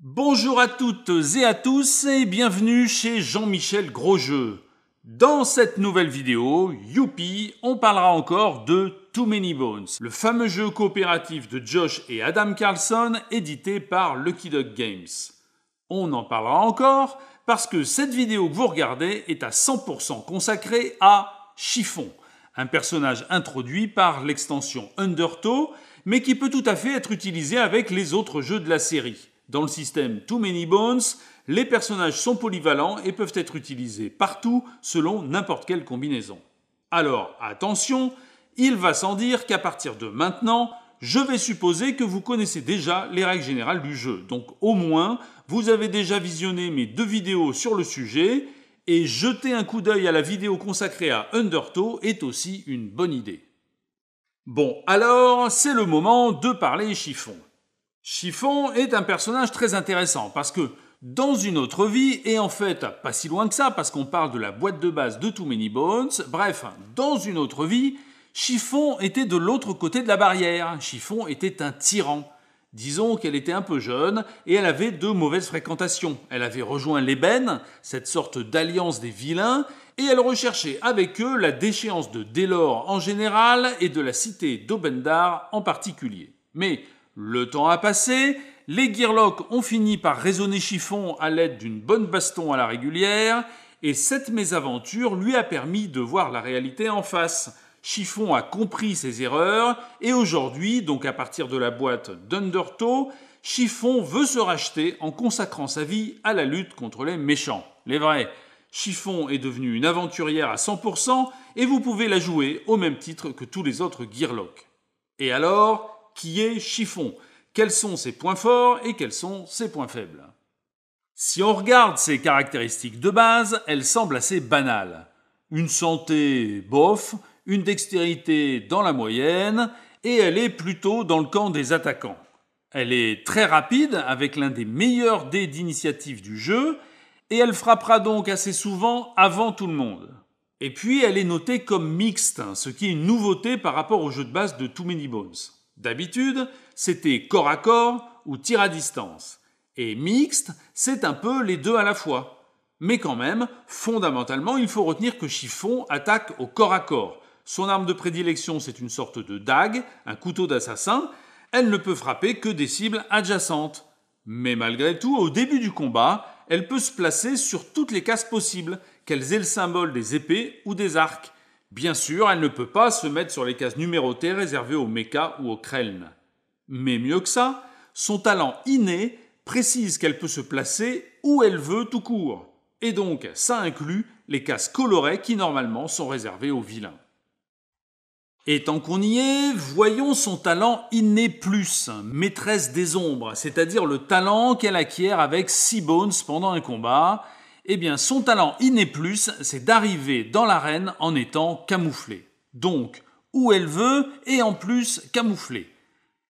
Bonjour à toutes et à tous et bienvenue chez Jean-Michel Grosjeu. Dans cette nouvelle vidéo, youpi, on parlera encore de Too Many Bones, le fameux jeu coopératif de Josh et Adam Carlson édité par Lucky Dog Games. On en parlera encore parce que cette vidéo que vous regardez est à 100% consacrée à Chiffon, un personnage introduit par l'extension Undertow, mais qui peut tout à fait être utilisé avec les autres jeux de la série. Dans le système Too Many Bones, les personnages sont polyvalents et peuvent être utilisés partout selon n'importe quelle combinaison. Alors attention, il va sans dire qu'à partir de maintenant, je vais supposer que vous connaissez déjà les règles générales du jeu. Donc au moins, vous avez déjà visionné mes deux vidéos sur le sujet et jeter un coup d'œil à la vidéo consacrée à Undertow est aussi une bonne idée. Bon, alors c'est le moment de parler chiffon. Chiffon est un personnage très intéressant parce que dans une autre vie, et en fait pas si loin que ça parce qu'on parle de la boîte de base de Too Many Bones, bref, dans une autre vie, Chiffon était de l'autre côté de la barrière. Chiffon était un tyran. Disons qu'elle était un peu jeune et elle avait de mauvaises fréquentations. Elle avait rejoint l'ébène, cette sorte d'alliance des vilains, et elle recherchait avec eux la déchéance de Delor en général et de la cité d'Obendar en particulier. Mais le temps a passé, les Gearlocks ont fini par raisonner Chiffon à l'aide d'une bonne baston à la régulière, et cette mésaventure lui a permis de voir la réalité en face. Chiffon a compris ses erreurs, et aujourd'hui, donc à partir de la boîte d'Undertow, Chiffon veut se racheter en consacrant sa vie à la lutte contre les méchants. Les vrais. Chiffon est devenue une aventurière à 100% et vous pouvez la jouer au même titre que tous les autres Gearlocks. Et alors, qui est chiffon. Quels sont ses points forts et quels sont ses points faibles Si on regarde ses caractéristiques de base, elles semblent assez banales. Une santé bof, une dextérité dans la moyenne, et elle est plutôt dans le camp des attaquants. Elle est très rapide avec l'un des meilleurs dés d'initiative du jeu, et elle frappera donc assez souvent avant tout le monde. Et puis elle est notée comme mixte, hein, ce qui est une nouveauté par rapport au jeu de base de Too Many Bones. D'habitude, c'était corps à corps ou tir à distance. Et mixte, c'est un peu les deux à la fois. Mais quand même, fondamentalement, il faut retenir que Chiffon attaque au corps à corps. Son arme de prédilection, c'est une sorte de dague, un couteau d'assassin. Elle ne peut frapper que des cibles adjacentes. Mais malgré tout, au début du combat, elle peut se placer sur toutes les cases possibles, qu'elles aient le symbole des épées ou des arcs. Bien sûr, elle ne peut pas se mettre sur les cases numérotées réservées aux mechas ou aux kreln. Mais mieux que ça, son talent inné précise qu'elle peut se placer où elle veut tout court. Et donc, ça inclut les cases colorées qui normalement sont réservées aux vilains. Et tant qu'on y est, voyons son talent inné plus, maîtresse des ombres, c'est-à-dire le talent qu'elle acquiert avec Seabones pendant un combat, eh bien son talent inné plus, c'est d'arriver dans l'arène en étant camouflé. Donc, où elle veut et en plus camouflée.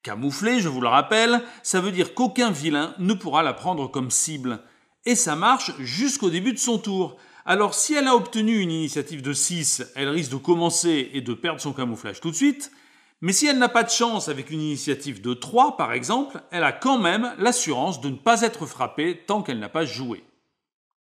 Camouflée, je vous le rappelle, ça veut dire qu'aucun vilain ne pourra la prendre comme cible. Et ça marche jusqu'au début de son tour. Alors si elle a obtenu une initiative de 6, elle risque de commencer et de perdre son camouflage tout de suite. Mais si elle n'a pas de chance avec une initiative de 3 par exemple, elle a quand même l'assurance de ne pas être frappée tant qu'elle n'a pas joué.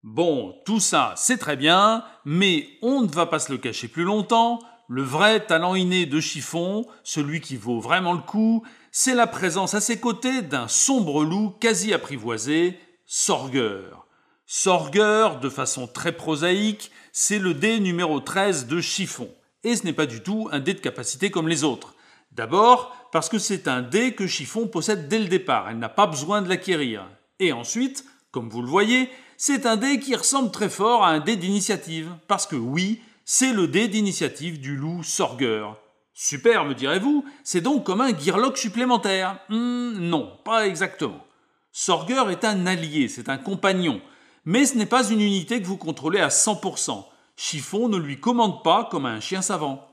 Bon, tout ça, c'est très bien, mais on ne va pas se le cacher plus longtemps. Le vrai talent inné de Chiffon, celui qui vaut vraiment le coup, c'est la présence à ses côtés d'un sombre loup quasi apprivoisé, Sorgueur. Sorgueur, de façon très prosaïque, c'est le dé numéro 13 de Chiffon. Et ce n'est pas du tout un dé de capacité comme les autres. D'abord, parce que c'est un dé que Chiffon possède dès le départ, elle n'a pas besoin de l'acquérir. Et ensuite, comme vous le voyez, c'est un dé qui ressemble très fort à un dé d'initiative. Parce que oui, c'est le dé d'initiative du loup Sorger. Super, me direz-vous, c'est donc comme un gearlock supplémentaire. Hmm, non, pas exactement. Sorgueur est un allié, c'est un compagnon, mais ce n'est pas une unité que vous contrôlez à 100%. Chiffon ne lui commande pas comme un chien savant.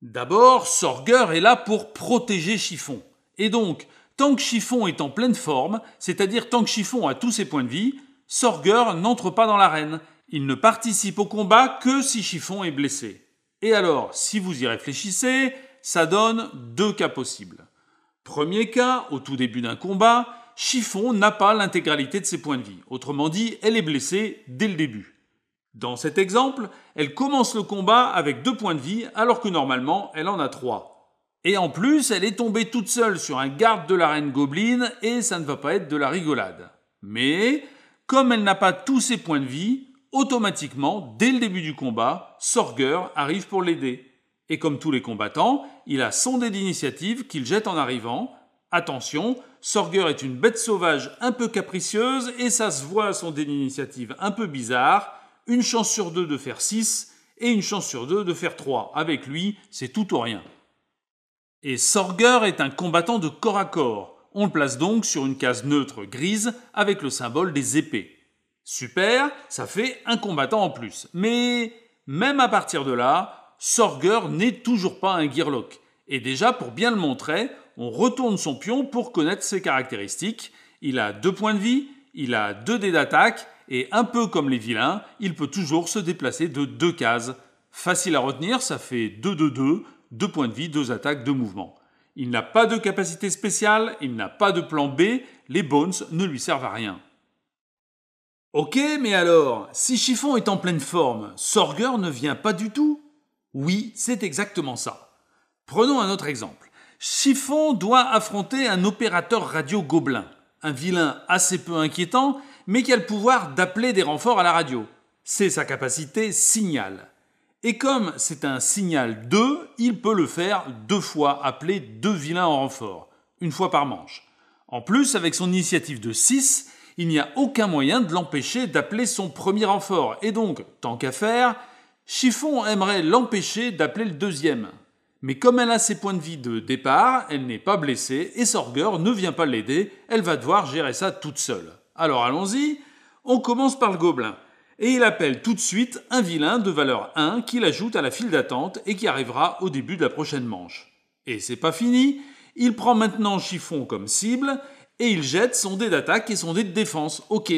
D'abord, Sorgueur est là pour protéger Chiffon. Et donc, tant que Chiffon est en pleine forme, c'est-à-dire tant que Chiffon a tous ses points de vie, Sorger n'entre pas dans l'arène. Il ne participe au combat que si Chiffon est blessé. Et alors, si vous y réfléchissez, ça donne deux cas possibles. Premier cas, au tout début d'un combat, Chiffon n'a pas l'intégralité de ses points de vie. Autrement dit, elle est blessée dès le début. Dans cet exemple, elle commence le combat avec deux points de vie alors que normalement elle en a trois. Et en plus, elle est tombée toute seule sur un garde de la reine gobeline et ça ne va pas être de la rigolade. Mais comme elle n'a pas tous ses points de vie, automatiquement, dès le début du combat, Sorger arrive pour l'aider. Et comme tous les combattants, il a son dé d'initiative qu'il jette en arrivant. Attention, Sorger est une bête sauvage un peu capricieuse et ça se voit à son dé d'initiative un peu bizarre. Une chance sur deux de faire 6 et une chance sur deux de faire 3. Avec lui, c'est tout ou rien. Et Sorger est un combattant de corps à corps. On le place donc sur une case neutre grise avec le symbole des épées. Super, ça fait un combattant en plus. Mais même à partir de là, Sorger n'est toujours pas un Gearlock. Et déjà, pour bien le montrer, on retourne son pion pour connaître ses caractéristiques. Il a deux points de vie, il a deux dés d'attaque, et un peu comme les vilains, il peut toujours se déplacer de deux cases. Facile à retenir, ça fait 2-2-2, deux points de vie, deux attaques, deux mouvements. Il n'a pas de capacité spéciale, il n'a pas de plan B, les Bones ne lui servent à rien. Ok, mais alors, si Chiffon est en pleine forme, Sorger ne vient pas du tout Oui, c'est exactement ça. Prenons un autre exemple. Chiffon doit affronter un opérateur radio gobelin, un vilain assez peu inquiétant, mais qui a le pouvoir d'appeler des renforts à la radio. C'est sa capacité signal. Et comme c'est un signal 2, il peut le faire deux fois, appeler deux vilains en renfort, une fois par manche. En plus, avec son initiative de 6, il n'y a aucun moyen de l'empêcher d'appeler son premier renfort, et donc, tant qu'à faire, Chiffon aimerait l'empêcher d'appeler le deuxième. Mais comme elle a ses points de vie de départ, elle n'est pas blessée, et Sorger ne vient pas l'aider, elle va devoir gérer ça toute seule. Alors allons-y, on commence par le gobelin et il appelle tout de suite un vilain de valeur 1 qu'il ajoute à la file d'attente et qui arrivera au début de la prochaine manche. Et c'est pas fini, il prend maintenant Chiffon comme cible et il jette son dé d'attaque et son dé de défense. Ok,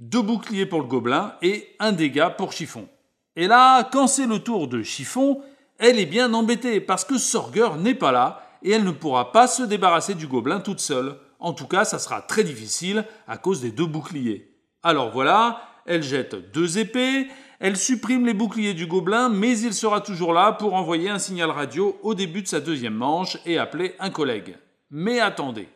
deux boucliers pour le gobelin et un dégât pour Chiffon. Et là, quand c'est le tour de Chiffon, elle est bien embêtée parce que Sorger n'est pas là et elle ne pourra pas se débarrasser du gobelin toute seule. En tout cas, ça sera très difficile à cause des deux boucliers. Alors voilà, elle jette deux épées, elle supprime les boucliers du gobelin, mais il sera toujours là pour envoyer un signal radio au début de sa deuxième manche et appeler un collègue. Mais attendez.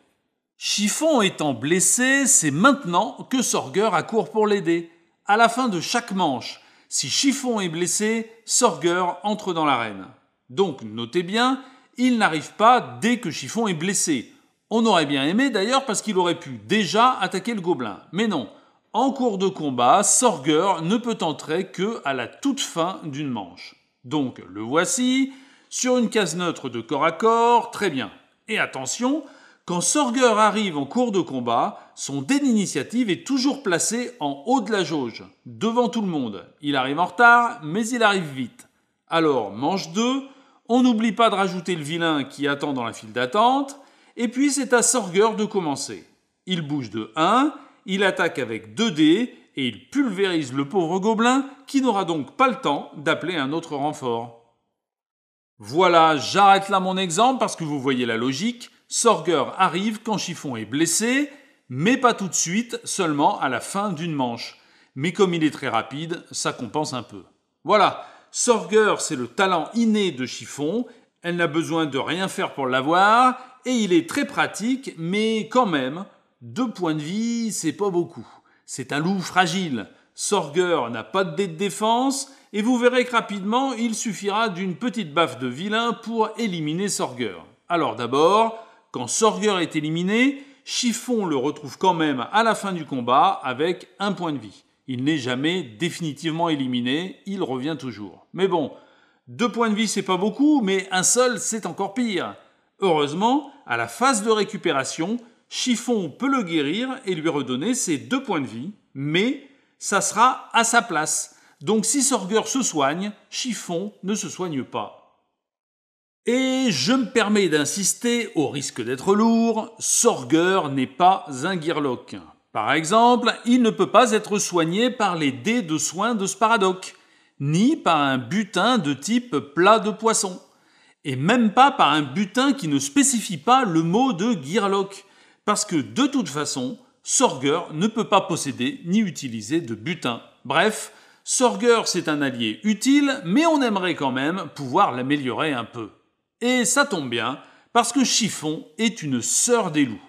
Chiffon étant blessé, c'est maintenant que Sorger accourt pour l'aider. À la fin de chaque manche, si Chiffon est blessé, Sorger entre dans l'arène. Donc notez bien, il n'arrive pas dès que Chiffon est blessé. On aurait bien aimé d'ailleurs parce qu'il aurait pu déjà attaquer le gobelin. Mais non, en cours de combat, Sorger ne peut entrer que à la toute fin d'une manche. Donc le voici, sur une case neutre de corps à corps, très bien. Et attention, quand Sorger arrive en cours de combat, son dé d'initiative est toujours placé en haut de la jauge, devant tout le monde. Il arrive en retard, mais il arrive vite. Alors, manche 2, on n'oublie pas de rajouter le vilain qui attend dans la file d'attente, et puis c'est à Sorger de commencer. Il bouge de 1, il attaque avec deux dés et il pulvérise le pauvre gobelin qui n'aura donc pas le temps d'appeler un autre renfort. Voilà, j'arrête là mon exemple parce que vous voyez la logique. Sorger arrive quand Chiffon est blessé, mais pas tout de suite, seulement à la fin d'une manche. Mais comme il est très rapide, ça compense un peu. Voilà, Sorger, c'est le talent inné de Chiffon. Elle n'a besoin de rien faire pour l'avoir, et il est très pratique, mais quand même, deux points de vie, c'est pas beaucoup. C'est un loup fragile. Sorger n'a pas de dé de défense, et vous verrez que rapidement, il suffira d'une petite baffe de vilain pour éliminer Sorger. Alors d'abord, quand Sorger est éliminé, Chiffon le retrouve quand même à la fin du combat avec un point de vie. Il n'est jamais définitivement éliminé, il revient toujours. Mais bon, deux points de vie c'est pas beaucoup, mais un seul c'est encore pire. Heureusement, à la phase de récupération, Chiffon peut le guérir et lui redonner ses deux points de vie, mais ça sera à sa place. Donc si Sorger se soigne, Chiffon ne se soigne pas. Et je me permets d'insister, au risque d'être lourd, Sorger n'est pas un Gearlock. Par exemple, il ne peut pas être soigné par les dés de soins de Sparadoc, ni par un butin de type plat de poisson, et même pas par un butin qui ne spécifie pas le mot de Gearlock parce que de toute façon, Sorger ne peut pas posséder ni utiliser de butin. Bref, Sorger c'est un allié utile, mais on aimerait quand même pouvoir l'améliorer un peu. Et ça tombe bien, parce que Chiffon est une sœur des loups.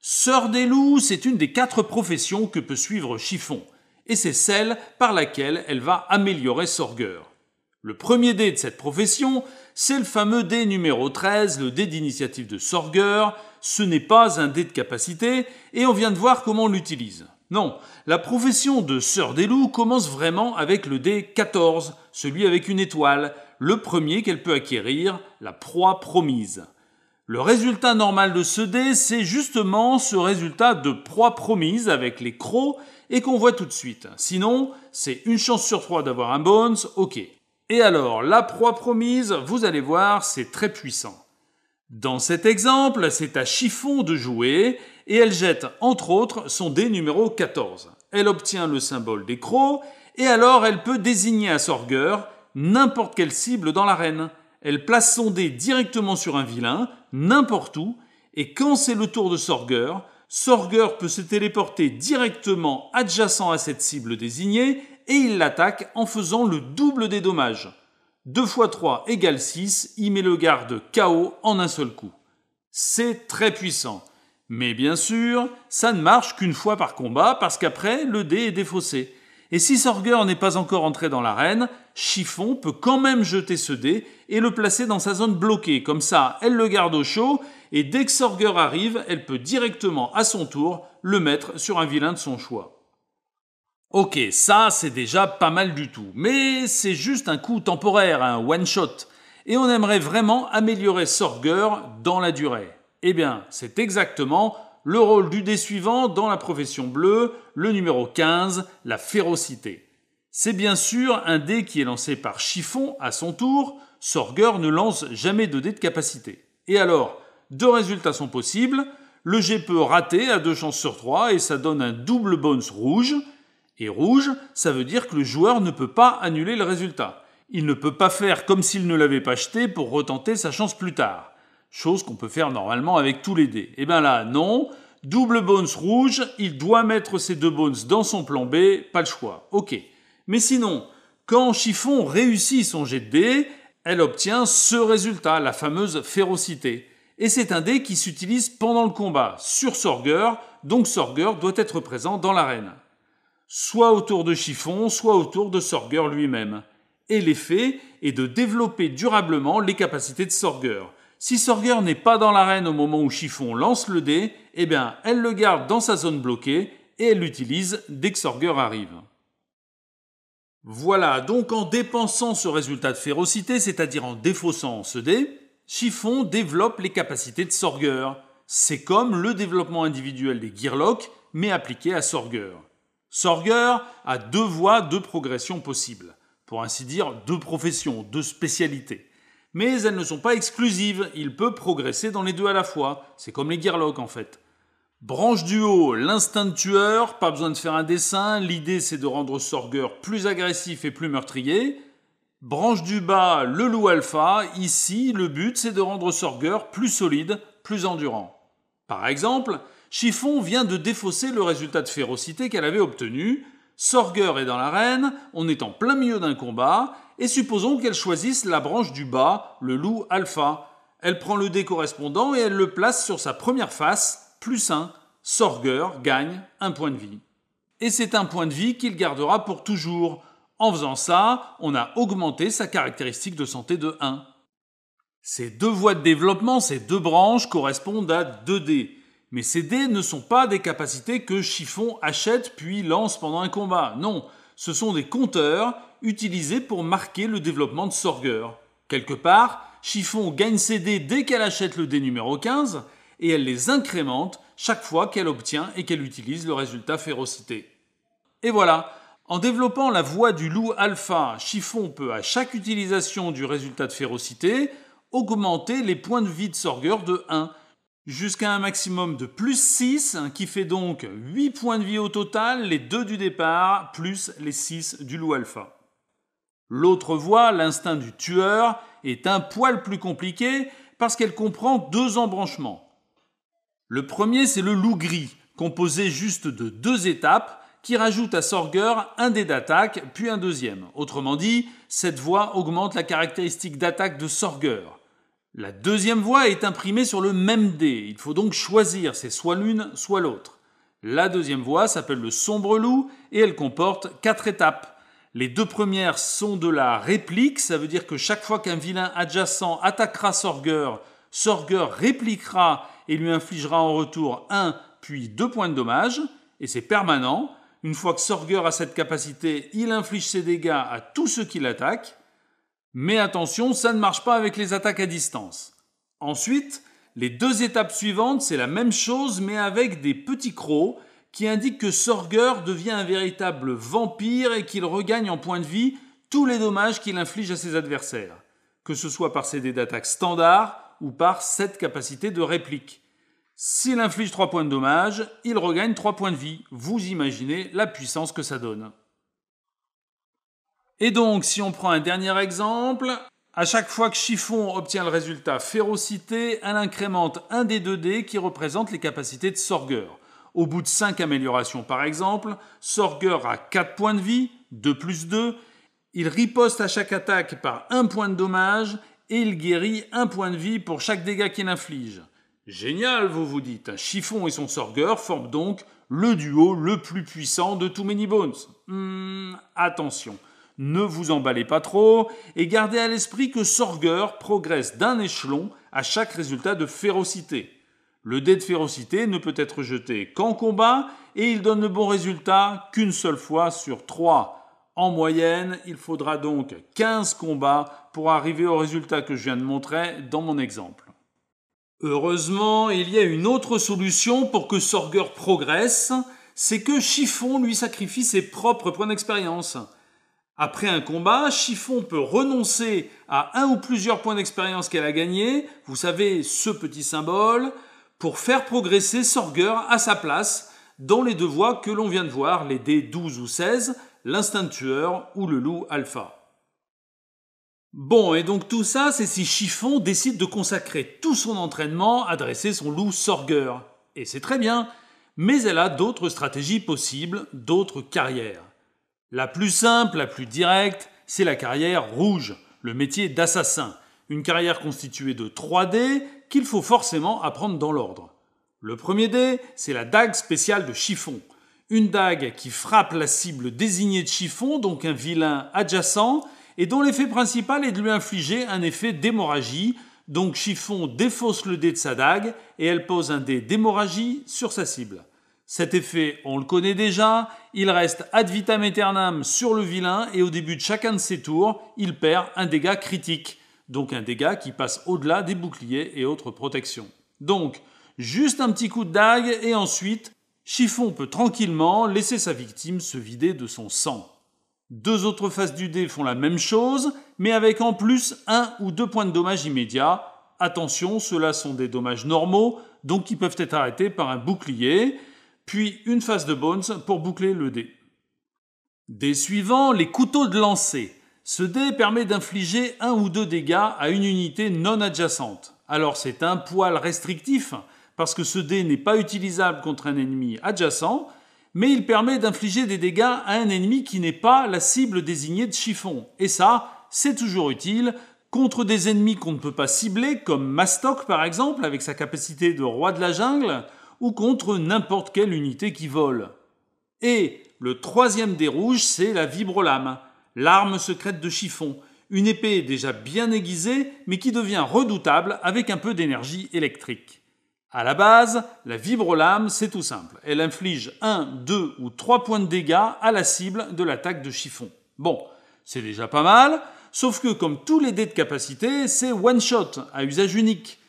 Sœur des loups, c'est une des quatre professions que peut suivre Chiffon, et c'est celle par laquelle elle va améliorer Sorger. Le premier dé de cette profession, c'est le fameux dé numéro 13, le dé d'initiative de Sorger, ce n'est pas un dé de capacité, et on vient de voir comment on l'utilise. Non, la profession de sœur des loups commence vraiment avec le dé 14, celui avec une étoile, le premier qu'elle peut acquérir, la proie promise. Le résultat normal de ce dé, c'est justement ce résultat de proie promise avec les crocs et qu'on voit tout de suite. Sinon, c'est une chance sur trois d'avoir un bones, ok. Et alors, la proie promise, vous allez voir, c'est très puissant. Dans cet exemple, c'est à Chiffon de jouer et elle jette entre autres son dé numéro 14. Elle obtient le symbole des crocs et alors elle peut désigner à Sorgueur n'importe quelle cible dans l'arène. Elle place son dé directement sur un vilain, n'importe où, et quand c'est le tour de Sorgueur, Sorgueur peut se téléporter directement adjacent à cette cible désignée et il l'attaque en faisant le double des dommages. 2 x 3 égale 6, il met le garde KO en un seul coup. C'est très puissant. Mais bien sûr, ça ne marche qu'une fois par combat parce qu'après, le dé est défaussé. Et si Sorger n'est pas encore entré dans l'arène, Chiffon peut quand même jeter ce dé et le placer dans sa zone bloquée. Comme ça, elle le garde au chaud et dès que Sorger arrive, elle peut directement à son tour le mettre sur un vilain de son choix. Ok, ça c'est déjà pas mal du tout, mais c'est juste un coup temporaire, un one-shot, et on aimerait vraiment améliorer Sorger dans la durée. Eh bien, c'est exactement le rôle du dé suivant dans la profession bleue, le numéro 15, la férocité. C'est bien sûr un dé qui est lancé par Chiffon à son tour, Sorger ne lance jamais de dé de capacité. Et alors, deux résultats sont possibles, le G peut rater à deux chances sur trois et ça donne un double bonus rouge, et rouge, ça veut dire que le joueur ne peut pas annuler le résultat. Il ne peut pas faire comme s'il ne l'avait pas jeté pour retenter sa chance plus tard. Chose qu'on peut faire normalement avec tous les dés. Et eh bien là, non. Double bones rouge, il doit mettre ses deux bones dans son plan B, pas le choix. Ok. Mais sinon, quand Chiffon réussit son jet de dés, elle obtient ce résultat, la fameuse férocité. Et c'est un dé qui s'utilise pendant le combat, sur Sorger, donc Sorger doit être présent dans l'arène soit autour de Chiffon, soit autour de Sorger lui-même. Et l'effet est de développer durablement les capacités de Sorger. Si Sorger n'est pas dans l'arène au moment où Chiffon lance le dé, eh bien, elle le garde dans sa zone bloquée et elle l'utilise dès que Sorger arrive. Voilà, donc en dépensant ce résultat de férocité, cest à dire en défaussant ce dé, Chiffon développe les capacités de Sorger. C'est comme le développement individuel des Gearlocks, mais appliqué à Sorger. Sorger a deux voies de progression possibles, pour ainsi dire deux professions, deux spécialités. Mais elles ne sont pas exclusives, il peut progresser dans les deux à la fois, c'est comme les Gearlocks en fait. Branche du haut, l'instinct de tueur, pas besoin de faire un dessin, l'idée c'est de rendre Sorger plus agressif et plus meurtrier. Branche du bas, le loup alpha, ici le but c'est de rendre Sorger plus solide, plus endurant. Par exemple, Chiffon vient de défausser le résultat de férocité qu'elle avait obtenu. Sorgueur est dans l'arène, on est en plein milieu d'un combat, et supposons qu'elle choisisse la branche du bas, le loup alpha. Elle prend le dé correspondant et elle le place sur sa première face, plus 1. Sorgueur gagne un point de vie. Et c'est un point de vie qu'il gardera pour toujours. En faisant ça, on a augmenté sa caractéristique de santé de 1. Ces deux voies de développement, ces deux branches correspondent à 2 dés. Mais ces dés ne sont pas des capacités que Chiffon achète puis lance pendant un combat. Non, ce sont des compteurs utilisés pour marquer le développement de Sorgueur. Quelque part, Chiffon gagne ses dés dès qu'elle achète le dé numéro 15 et elle les incrémente chaque fois qu'elle obtient et qu'elle utilise le résultat férocité. Et voilà, en développant la voie du loup alpha, Chiffon peut à chaque utilisation du résultat de férocité augmenter les points de vie de Sorgueur de 1 jusqu'à un maximum de plus 6, hein, qui fait donc 8 points de vie au total, les 2 du départ, plus les 6 du loup alpha. L'autre voie, l'instinct du tueur, est un poil plus compliqué parce qu'elle comprend deux embranchements. Le premier, c'est le loup gris, composé juste de deux étapes, qui rajoute à Sorger un dé d'attaque, puis un deuxième. Autrement dit, cette voie augmente la caractéristique d'attaque de Sorger. La deuxième voie est imprimée sur le même dé. Il faut donc choisir, c'est soit l'une, soit l'autre. La deuxième voie s'appelle le sombre loup et elle comporte quatre étapes. Les deux premières sont de la réplique, ça veut dire que chaque fois qu'un vilain adjacent attaquera Sorger, Sorger répliquera et lui infligera en retour un, puis deux points de dommage, et c'est permanent. Une fois que Sorger a cette capacité, il inflige ses dégâts à tous ceux qui l'attaquent. Mais attention, ça ne marche pas avec les attaques à distance. Ensuite, les deux étapes suivantes, c'est la même chose mais avec des petits crocs qui indiquent que Sorger devient un véritable vampire et qu'il regagne en points de vie tous les dommages qu'il inflige à ses adversaires, que ce soit par ses dés d'attaque standard ou par cette capacité de réplique. S'il inflige 3 points de dommage, il regagne 3 points de vie. Vous imaginez la puissance que ça donne. Et donc, si on prend un dernier exemple, à chaque fois que Chiffon obtient le résultat férocité, elle incrémente un des deux dés qui représente les capacités de Sorgueur. Au bout de 5 améliorations par exemple, Sorgueur a 4 points de vie, 2 plus 2, il riposte à chaque attaque par 1 point de dommage et il guérit 1 point de vie pour chaque dégât qu'il inflige. Génial, vous vous dites, un chiffon et son sorgueur forment donc le duo le plus puissant de tous Many Bones. Hmm, attention, ne vous emballez pas trop et gardez à l'esprit que Sorger progresse d'un échelon à chaque résultat de férocité. Le dé de férocité ne peut être jeté qu'en combat et il donne le bon résultat qu'une seule fois sur trois. En moyenne, il faudra donc 15 combats pour arriver au résultat que je viens de montrer dans mon exemple. Heureusement, il y a une autre solution pour que Sorger progresse, c'est que Chiffon lui sacrifie ses propres points d'expérience. Après un combat, Chiffon peut renoncer à un ou plusieurs points d'expérience qu'elle a gagnés, vous savez, ce petit symbole, pour faire progresser Sorger à sa place dans les deux voies que l'on vient de voir, les dés 12 ou 16, l'instinct tueur ou le loup alpha. Bon, et donc tout ça, c'est si Chiffon décide de consacrer tout son entraînement à dresser son loup Sorger. Et c'est très bien, mais elle a d'autres stratégies possibles, d'autres carrières. La plus simple, la plus directe, c'est la carrière rouge, le métier d'assassin. Une carrière constituée de 3 dés qu'il faut forcément apprendre dans l'ordre. Le premier dé, c'est la dague spéciale de chiffon. Une dague qui frappe la cible désignée de chiffon, donc un vilain adjacent, et dont l'effet principal est de lui infliger un effet d'hémorragie. Donc chiffon défausse le dé de sa dague et elle pose un dé d'hémorragie sur sa cible. Cet effet, on le connaît déjà, il reste ad vitam aeternam sur le vilain et au début de chacun de ses tours, il perd un dégât critique, donc un dégât qui passe au-delà des boucliers et autres protections. Donc, juste un petit coup de dague et ensuite, Chiffon peut tranquillement laisser sa victime se vider de son sang. Deux autres faces du dé font la même chose, mais avec en plus un ou deux points de dommage immédiats. Attention, ceux-là sont des dommages normaux, donc qui peuvent être arrêtés par un bouclier puis une phase de Bones pour boucler le dé. Dé suivant, les couteaux de lancer. Ce dé permet d'infliger un ou deux dégâts à une unité non adjacente. Alors c'est un poil restrictif, parce que ce dé n'est pas utilisable contre un ennemi adjacent, mais il permet d'infliger des dégâts à un ennemi qui n'est pas la cible désignée de chiffon. Et ça, c'est toujours utile contre des ennemis qu'on ne peut pas cibler, comme Mastok par exemple, avec sa capacité de roi de la jungle, ou contre n'importe quelle unité qui vole. Et le troisième des rouges, c'est la vibrolame, l'arme secrète de chiffon, une épée déjà bien aiguisée, mais qui devient redoutable avec un peu d'énergie électrique. À la base, la vibrolame, c'est tout simple. Elle inflige 1, 2 ou 3 points de dégâts à la cible de l'attaque de chiffon. Bon, c'est déjà pas mal, sauf que comme tous les dés de capacité, c'est one shot, à usage unique.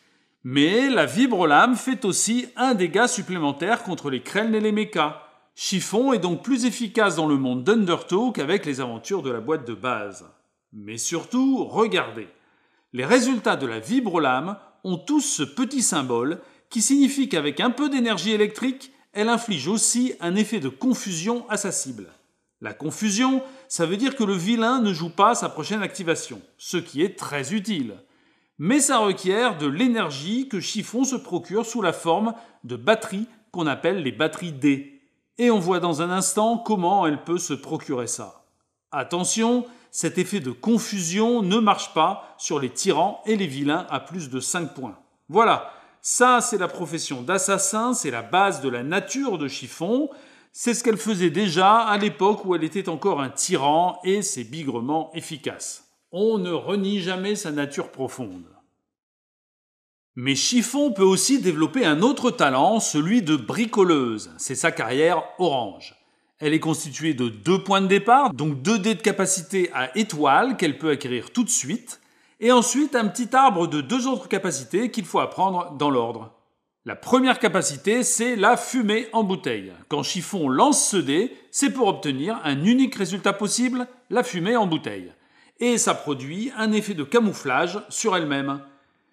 Mais la lame fait aussi un dégât supplémentaire contre les Kreln et les Mechas. Chiffon est donc plus efficace dans le monde d'Undertow qu'avec les aventures de la boîte de base. Mais surtout, regardez. Les résultats de la lame ont tous ce petit symbole qui signifie qu'avec un peu d'énergie électrique, elle inflige aussi un effet de confusion à sa cible. La confusion, ça veut dire que le vilain ne joue pas sa prochaine activation, ce qui est très utile mais ça requiert de l'énergie que Chiffon se procure sous la forme de batteries qu'on appelle les batteries D. Et on voit dans un instant comment elle peut se procurer ça. Attention, cet effet de confusion ne marche pas sur les tyrans et les vilains à plus de 5 points. Voilà, ça c'est la profession d'assassin, c'est la base de la nature de Chiffon, c'est ce qu'elle faisait déjà à l'époque où elle était encore un tyran et c'est bigrement efficace on ne renie jamais sa nature profonde. Mais Chiffon peut aussi développer un autre talent, celui de bricoleuse. C'est sa carrière orange. Elle est constituée de deux points de départ, donc deux dés de capacité à étoile qu'elle peut acquérir tout de suite, et ensuite un petit arbre de deux autres capacités qu'il faut apprendre dans l'ordre. La première capacité, c'est la fumée en bouteille. Quand Chiffon lance ce dé, c'est pour obtenir un unique résultat possible, la fumée en bouteille et ça produit un effet de camouflage sur elle-même.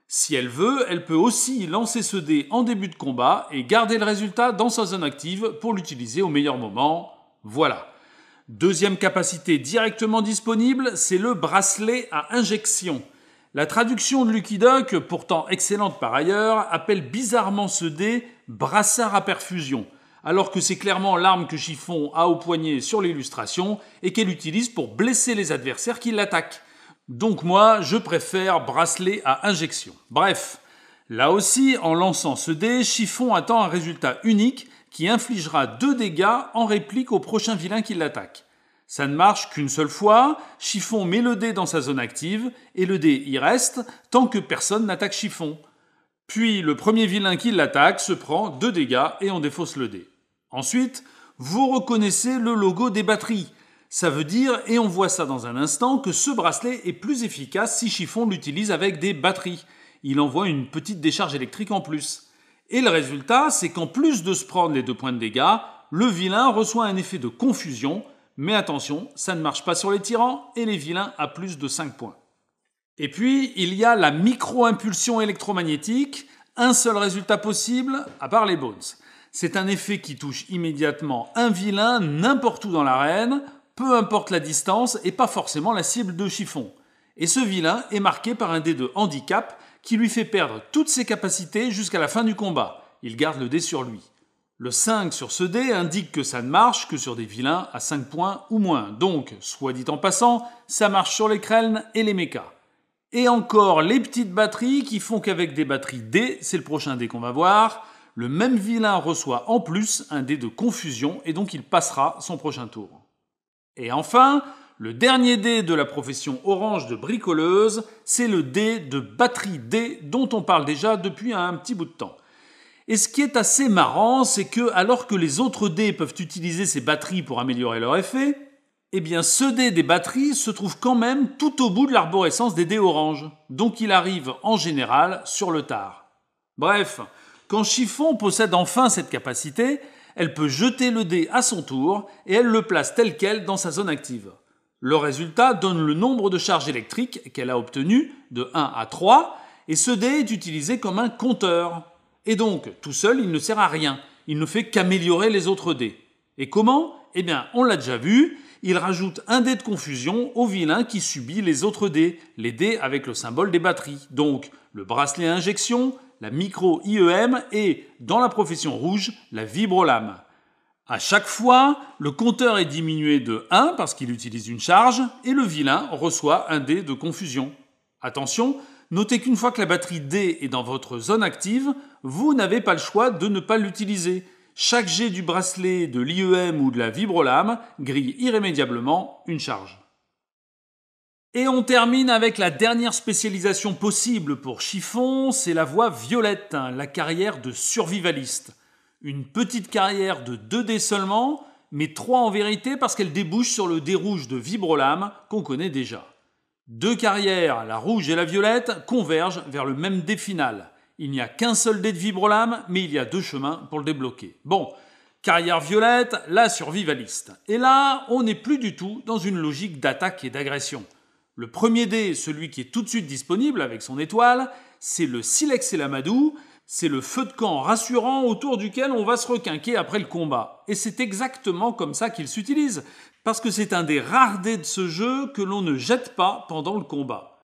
Si elle veut, elle peut aussi lancer ce dé en début de combat et garder le résultat dans sa zone active pour l'utiliser au meilleur moment. Voilà. Deuxième capacité directement disponible, c'est le bracelet à injection. La traduction de Lucky Duck, pourtant excellente par ailleurs, appelle bizarrement ce dé brassard à perfusion alors que c'est clairement l'arme que Chiffon a au poignet sur l'illustration et qu'elle utilise pour blesser les adversaires qui l'attaquent. Donc moi, je préfère bracelet à injection. Bref, là aussi, en lançant ce dé, Chiffon attend un résultat unique qui infligera deux dégâts en réplique au prochain vilain qui l'attaque. Ça ne marche qu'une seule fois, Chiffon met le dé dans sa zone active, et le dé y reste tant que personne n'attaque Chiffon. Puis le premier vilain qui l'attaque se prend deux dégâts et on défausse le dé. Ensuite, vous reconnaissez le logo des batteries. Ça veut dire, et on voit ça dans un instant, que ce bracelet est plus efficace si Chiffon l'utilise avec des batteries. Il envoie une petite décharge électrique en plus. Et le résultat, c'est qu'en plus de se prendre les deux points de dégâts, le vilain reçoit un effet de confusion, mais attention, ça ne marche pas sur les tyrans et les vilains à plus de 5 points. Et puis, il y a la micro-impulsion électromagnétique, un seul résultat possible, à part les bones. C'est un effet qui touche immédiatement un vilain n'importe où dans l'arène, peu importe la distance et pas forcément la cible de chiffon. Et ce vilain est marqué par un dé de handicap qui lui fait perdre toutes ses capacités jusqu'à la fin du combat. Il garde le dé sur lui. Le 5 sur ce dé indique que ça ne marche que sur des vilains à 5 points ou moins. Donc, soit dit en passant, ça marche sur les crènes et les mechas. Et encore les petites batteries qui font qu'avec des batteries D, c'est le prochain dé qu'on va voir, le même vilain reçoit en plus un dé de confusion et donc il passera son prochain tour. Et enfin, le dernier dé de la profession orange de bricoleuse, c'est le dé de batterie D dont on parle déjà depuis un petit bout de temps. Et ce qui est assez marrant, c'est que alors que les autres dés peuvent utiliser ces batteries pour améliorer leur effet, eh bien ce dé des batteries se trouve quand même tout au bout de l'arborescence des dés orange, donc il arrive en général sur le tard. Bref, quand Chiffon possède enfin cette capacité, elle peut jeter le dé à son tour et elle le place tel quel dans sa zone active. Le résultat donne le nombre de charges électriques qu'elle a obtenues, de 1 à 3, et ce dé est utilisé comme un compteur. Et donc, tout seul, il ne sert à rien, il ne fait qu'améliorer les autres dés. Et comment Eh bien, on l'a déjà vu, il rajoute un dé de confusion au vilain qui subit les autres dés, les dés avec le symbole des batteries, donc le bracelet injection, la micro-IEM et, dans la profession rouge, la lame. À chaque fois, le compteur est diminué de 1 parce qu'il utilise une charge et le vilain reçoit un dé de confusion. Attention, notez qu'une fois que la batterie D est dans votre zone active, vous n'avez pas le choix de ne pas l'utiliser. Chaque jet du bracelet, de l'IEM ou de la vibrolame grille irrémédiablement une charge. Et on termine avec la dernière spécialisation possible pour Chiffon, c'est la voie violette, hein, la carrière de survivaliste. Une petite carrière de 2 dés seulement, mais 3 en vérité parce qu'elle débouche sur le dé rouge de vibrolame qu'on connaît déjà. Deux carrières, la rouge et la violette, convergent vers le même dé final. Il n'y a qu'un seul dé de vibrolame, mais il y a deux chemins pour le débloquer. Bon, carrière violette, la survivaliste. Et là, on n'est plus du tout dans une logique d'attaque et d'agression. Le premier dé, celui qui est tout de suite disponible avec son étoile, c'est le silex et l'amadou, c'est le feu de camp rassurant autour duquel on va se requinquer après le combat. Et c'est exactement comme ça qu'il s'utilise, parce que c'est un des rares dés de ce jeu que l'on ne jette pas pendant le combat.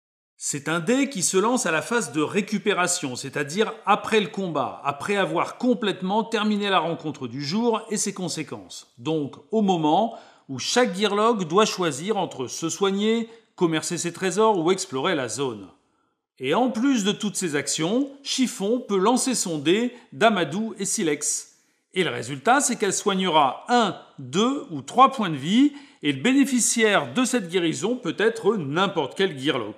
C'est un dé qui se lance à la phase de récupération, c'est-à-dire après le combat, après avoir complètement terminé la rencontre du jour et ses conséquences. Donc au moment où chaque gearlog doit choisir entre se soigner, commercer ses trésors ou explorer la zone. Et en plus de toutes ces actions, Chiffon peut lancer son dé d'Amadou et Silex. Et le résultat, c'est qu'elle soignera 1, 2 ou 3 points de vie, et le bénéficiaire de cette guérison peut être n'importe quel guirlogue.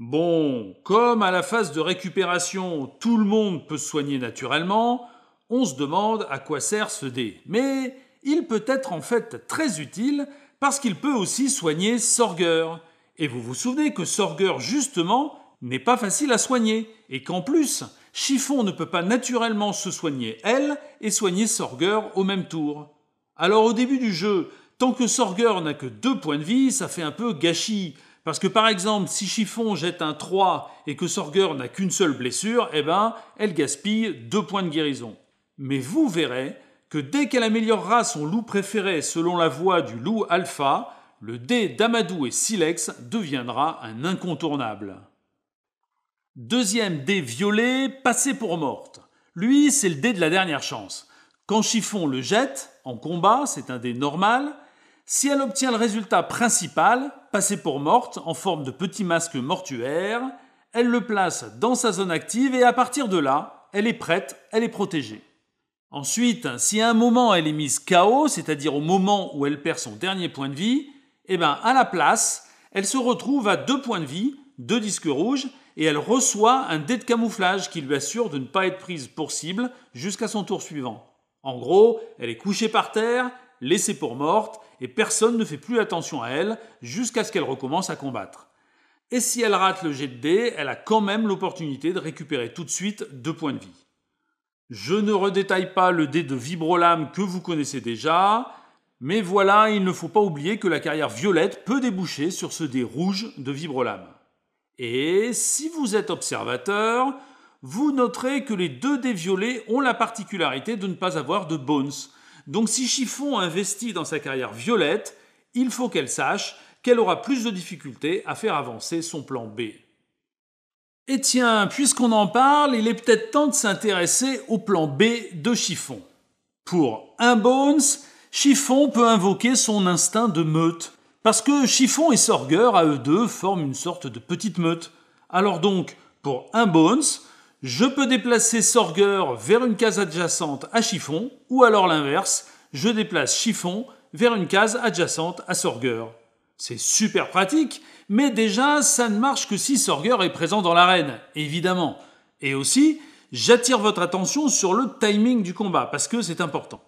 Bon, comme à la phase de récupération, tout le monde peut se soigner naturellement, on se demande à quoi sert ce dé. Mais il peut être en fait très utile parce qu'il peut aussi soigner Sorgueur. Et vous vous souvenez que Sorgueur, justement, n'est pas facile à soigner, et qu'en plus, Chiffon ne peut pas naturellement se soigner elle et soigner Sorgueur au même tour. Alors au début du jeu, tant que Sorgueur n'a que deux points de vie, ça fait un peu gâchis. Parce que par exemple, si Chiffon jette un 3 et que Sorger n'a qu'une seule blessure, eh ben, elle gaspille deux points de guérison. Mais vous verrez que dès qu'elle améliorera son loup préféré selon la voie du loup alpha, le dé d'Amadou et Silex deviendra un incontournable. Deuxième dé violet, passé pour morte. Lui, c'est le dé de la dernière chance. Quand Chiffon le jette, en combat, c'est un dé normal, si elle obtient le résultat principal, passée pour morte en forme de petit masque mortuaire, elle le place dans sa zone active et à partir de là, elle est prête, elle est protégée. Ensuite, si à un moment elle est mise KO, c'est-à-dire au moment où elle perd son dernier point de vie, eh bien à la place, elle se retrouve à deux points de vie, deux disques rouges, et elle reçoit un dé de camouflage qui lui assure de ne pas être prise pour cible jusqu'à son tour suivant. En gros, elle est couchée par terre, laissée pour morte, et personne ne fait plus attention à elle jusqu'à ce qu'elle recommence à combattre. Et si elle rate le jet de dés, elle a quand même l'opportunité de récupérer tout de suite deux points de vie. Je ne redétaille pas le dé de lame que vous connaissez déjà, mais voilà, il ne faut pas oublier que la carrière violette peut déboucher sur ce dé rouge de lame. Et si vous êtes observateur, vous noterez que les deux dés violets ont la particularité de ne pas avoir de bones, donc si Chiffon investit dans sa carrière violette, il faut qu'elle sache qu'elle aura plus de difficultés à faire avancer son plan B. Et eh tiens, puisqu'on en parle, il est peut-être temps de s'intéresser au plan B de Chiffon. Pour un Bones, Chiffon peut invoquer son instinct de meute, parce que Chiffon et Sorger, à eux deux, forment une sorte de petite meute. Alors donc, pour un Bones, je peux déplacer Sorger vers une case adjacente à Chiffon, ou alors l'inverse, je déplace Chiffon vers une case adjacente à Sorger. C'est super pratique, mais déjà, ça ne marche que si Sorger est présent dans l'arène, évidemment. Et aussi, j'attire votre attention sur le timing du combat, parce que c'est important.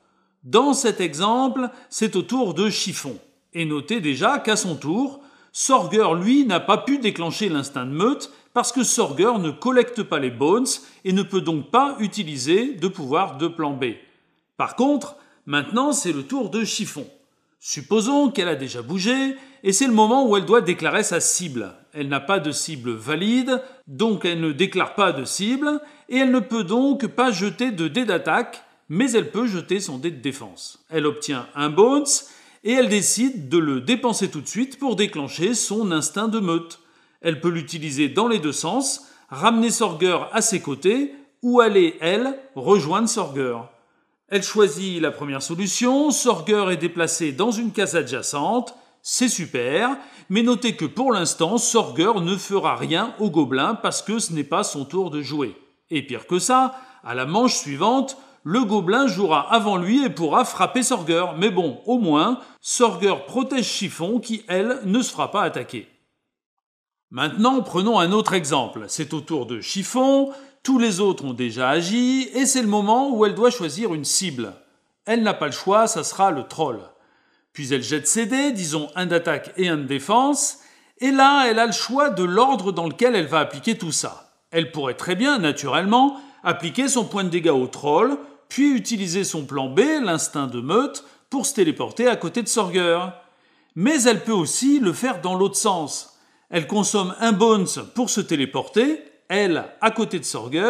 Dans cet exemple, c'est au tour de Chiffon. Et notez déjà qu'à son tour, Sorger, lui, n'a pas pu déclencher l'instinct de meute parce que Sorger ne collecte pas les bones et ne peut donc pas utiliser de pouvoir de plan B. Par contre, maintenant c'est le tour de Chiffon. Supposons qu'elle a déjà bougé, et c'est le moment où elle doit déclarer sa cible. Elle n'a pas de cible valide, donc elle ne déclare pas de cible, et elle ne peut donc pas jeter de dé d'attaque, mais elle peut jeter son dé de défense. Elle obtient un bones, et elle décide de le dépenser tout de suite pour déclencher son instinct de meute. Elle peut l'utiliser dans les deux sens, ramener Sorger à ses côtés ou aller, elle, rejoindre Sorger. Elle choisit la première solution, Sorger est déplacé dans une case adjacente, c'est super, mais notez que pour l'instant, Sorger ne fera rien au gobelin parce que ce n'est pas son tour de jouer. Et pire que ça, à la manche suivante, le gobelin jouera avant lui et pourra frapper Sorger, mais bon, au moins, Sorger protège Chiffon qui, elle, ne se fera pas attaquer. Maintenant, prenons un autre exemple. C'est au tour de Chiffon, tous les autres ont déjà agi, et c'est le moment où elle doit choisir une cible. Elle n'a pas le choix, ça sera le troll. Puis elle jette ses dés, disons un d'attaque et un de défense, et là, elle a le choix de l'ordre dans lequel elle va appliquer tout ça. Elle pourrait très bien, naturellement, appliquer son point de dégâts au troll, puis utiliser son plan B, l'instinct de meute, pour se téléporter à côté de Sorger. Mais elle peut aussi le faire dans l'autre sens, elle consomme un bones pour se téléporter, elle à côté de Sorger.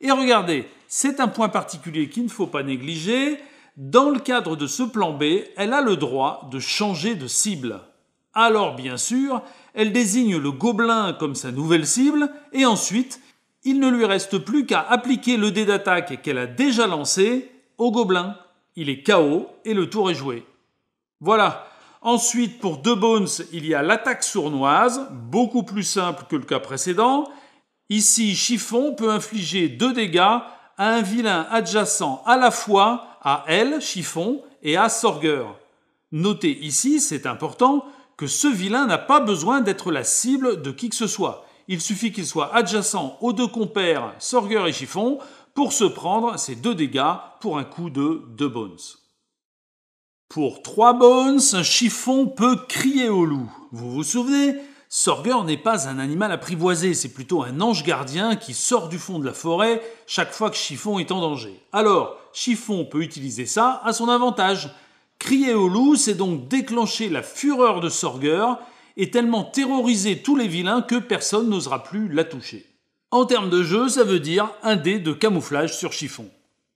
Et regardez, c'est un point particulier qu'il ne faut pas négliger. Dans le cadre de ce plan B, elle a le droit de changer de cible. Alors bien sûr, elle désigne le gobelin comme sa nouvelle cible et ensuite, il ne lui reste plus qu'à appliquer le dé d'attaque qu'elle a déjà lancé au gobelin. Il est KO et le tour est joué. Voilà, Ensuite, pour deux Bones, il y a l'attaque sournoise, beaucoup plus simple que le cas précédent. Ici, Chiffon peut infliger deux dégâts à un vilain adjacent à la fois à elle, Chiffon, et à Sorger. Notez ici, c'est important, que ce vilain n'a pas besoin d'être la cible de qui que ce soit. Il suffit qu'il soit adjacent aux deux compères Sorger et Chiffon pour se prendre ces deux dégâts pour un coup de deux bones. Pour trois bones, un chiffon peut crier au loup. Vous vous souvenez Sorger n'est pas un animal apprivoisé, c'est plutôt un ange gardien qui sort du fond de la forêt chaque fois que Chiffon est en danger. Alors, Chiffon peut utiliser ça à son avantage. Crier au loup, c'est donc déclencher la fureur de Sorger et tellement terroriser tous les vilains que personne n'osera plus la toucher. En termes de jeu, ça veut dire un dé de camouflage sur Chiffon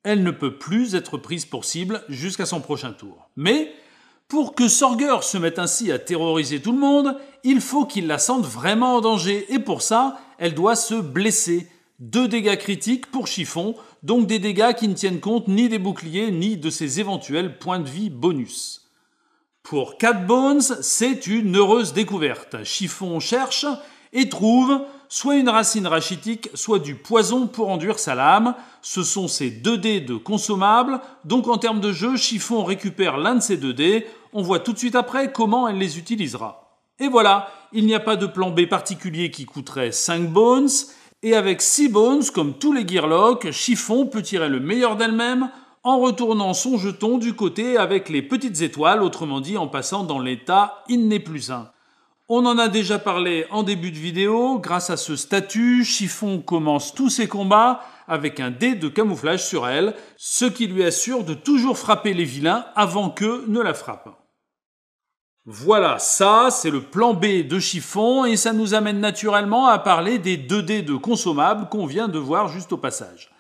elle ne peut plus être prise pour cible jusqu'à son prochain tour. Mais pour que Sorger se mette ainsi à terroriser tout le monde, il faut qu'il la sente vraiment en danger, et pour ça, elle doit se blesser. Deux dégâts critiques pour Chiffon, donc des dégâts qui ne tiennent compte ni des boucliers ni de ses éventuels points de vie bonus. Pour Cat Bones, c'est une heureuse découverte. Chiffon cherche et trouve soit une racine rachitique, soit du poison pour enduire sa lame. Ce sont ces deux dés de consommables. Donc en termes de jeu, Chiffon récupère l'un de ces deux dés. On voit tout de suite après comment elle les utilisera. Et voilà, il n'y a pas de plan B particulier qui coûterait 5 bones. Et avec 6 bones, comme tous les Gearlocks, Chiffon peut tirer le meilleur d'elle-même en retournant son jeton du côté avec les petites étoiles, autrement dit en passant dans l'état il n'est plus un. On en a déjà parlé en début de vidéo. Grâce à ce statut, Chiffon commence tous ses combats avec un dé de camouflage sur elle, ce qui lui assure de toujours frapper les vilains avant qu'eux ne la frappent. Voilà, ça c'est le plan B de Chiffon et ça nous amène naturellement à parler des deux dés de consommables qu'on vient de voir juste au passage.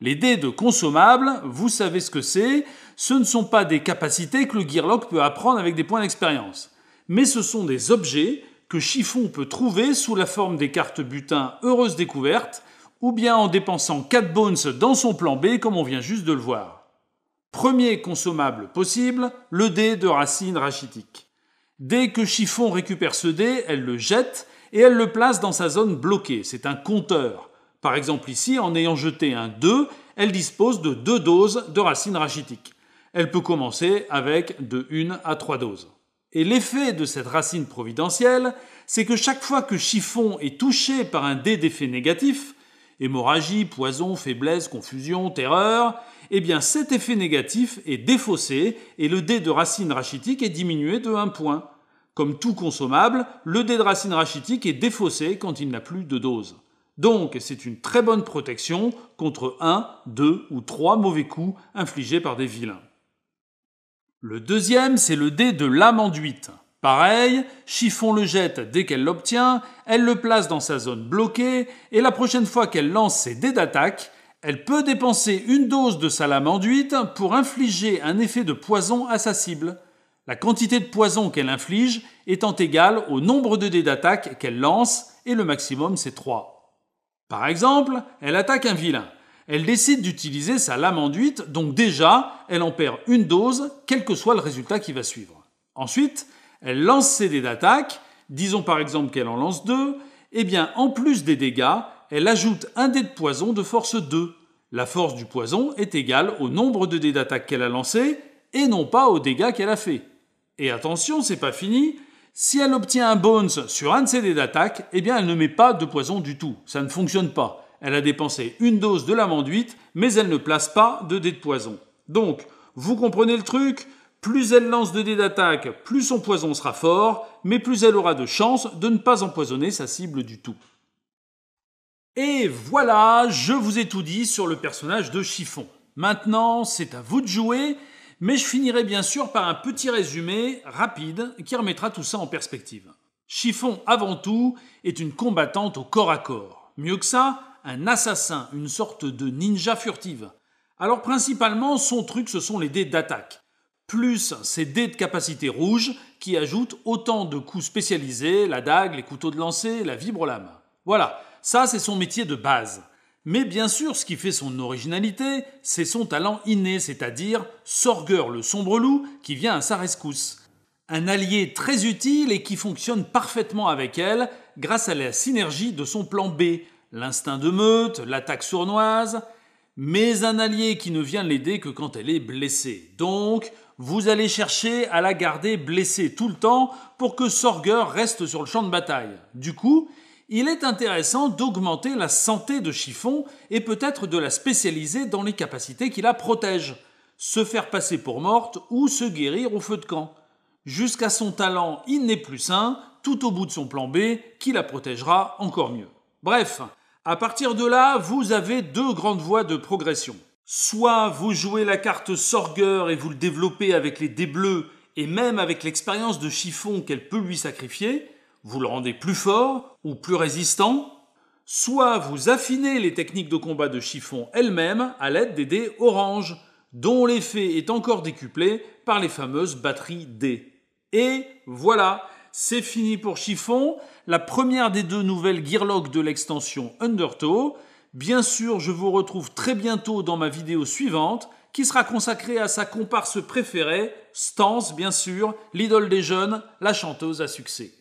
Les dés de consommables, vous savez ce que c'est, ce ne sont pas des capacités que le Gearlock peut apprendre avec des points d'expérience mais ce sont des objets que Chiffon peut trouver sous la forme des cartes butin Heureuse Découverte, ou bien en dépensant 4 bones dans son plan B comme on vient juste de le voir. Premier consommable possible, le dé de racine rachitique. Dès que Chiffon récupère ce dé, elle le jette et elle le place dans sa zone bloquée, c'est un compteur. Par exemple ici, en ayant jeté un 2, elle dispose de 2 doses de racine rachitique. Elle peut commencer avec de 1 à 3 doses. Et l'effet de cette racine providentielle, c'est que chaque fois que chiffon est touché par un dé d'effet négatif, hémorragie, poison, faiblesse, confusion, terreur, eh bien cet effet négatif est défaussé et le dé de racine rachitique est diminué de 1 point. Comme tout consommable, le dé de racine rachitique est défaussé quand il n'a plus de dose. Donc c'est une très bonne protection contre 1, 2 ou 3 mauvais coups infligés par des vilains. Le deuxième, c'est le dé de lame enduite. Pareil, Chiffon le jette dès qu'elle l'obtient, elle le place dans sa zone bloquée, et la prochaine fois qu'elle lance ses dés d'attaque, elle peut dépenser une dose de sa lame enduite pour infliger un effet de poison à sa cible. La quantité de poison qu'elle inflige étant égale au nombre de dés d'attaque qu'elle lance, et le maximum c'est 3. Par exemple, elle attaque un vilain. Elle décide d'utiliser sa lame enduite, donc déjà, elle en perd une dose, quel que soit le résultat qui va suivre. Ensuite, elle lance ses dés d'attaque, disons par exemple qu'elle en lance deux, et eh bien, en plus des dégâts, elle ajoute un dé de poison de force 2. La force du poison est égale au nombre de dés d'attaque qu'elle a lancé, et non pas aux dégâts qu'elle a fait. Et attention, c'est pas fini. Si elle obtient un bonus sur un de ses dés d'attaque, eh bien, elle ne met pas de poison du tout. Ça ne fonctionne pas. Elle a dépensé une dose de la manduite, mais elle ne place pas de dés de poison. Donc, vous comprenez le truc Plus elle lance de dés d'attaque, plus son poison sera fort, mais plus elle aura de chances de ne pas empoisonner sa cible du tout. Et voilà, je vous ai tout dit sur le personnage de Chiffon. Maintenant, c'est à vous de jouer, mais je finirai bien sûr par un petit résumé rapide qui remettra tout ça en perspective. Chiffon, avant tout, est une combattante au corps à corps. Mieux que ça, un assassin, une sorte de ninja furtive. Alors principalement, son truc, ce sont les dés d'attaque, plus ses dés de capacité rouge qui ajoutent autant de coups spécialisés, la dague, les couteaux de lancer, la vibre-lame. Voilà, ça c'est son métier de base. Mais bien sûr, ce qui fait son originalité, c'est son talent inné, c'est-à-dire Sorger, le sombre loup, qui vient à sa rescousse. Un allié très utile et qui fonctionne parfaitement avec elle grâce à la synergie de son plan B, l'instinct de meute, l'attaque sournoise, mais un allié qui ne vient l'aider que quand elle est blessée. Donc, vous allez chercher à la garder blessée tout le temps pour que Sorger reste sur le champ de bataille. Du coup, il est intéressant d'augmenter la santé de Chiffon et peut-être de la spécialiser dans les capacités qui la protègent, se faire passer pour morte ou se guérir au feu de camp. Jusqu'à son talent, il n'est plus sain, tout au bout de son plan B, qui la protégera encore mieux. Bref, à partir de là, vous avez deux grandes voies de progression. Soit vous jouez la carte sorgueur et vous le développez avec les dés bleus et même avec l'expérience de chiffon qu'elle peut lui sacrifier, vous le rendez plus fort ou plus résistant. Soit vous affinez les techniques de combat de chiffon elles-mêmes à l'aide des dés orange, dont l'effet est encore décuplé par les fameuses batteries D. Et voilà, c'est fini pour chiffon, la première des deux nouvelles gearlocks de l'extension Undertow. Bien sûr, je vous retrouve très bientôt dans ma vidéo suivante qui sera consacrée à sa comparse préférée, Stance bien sûr, l'idole des jeunes, la chanteuse à succès.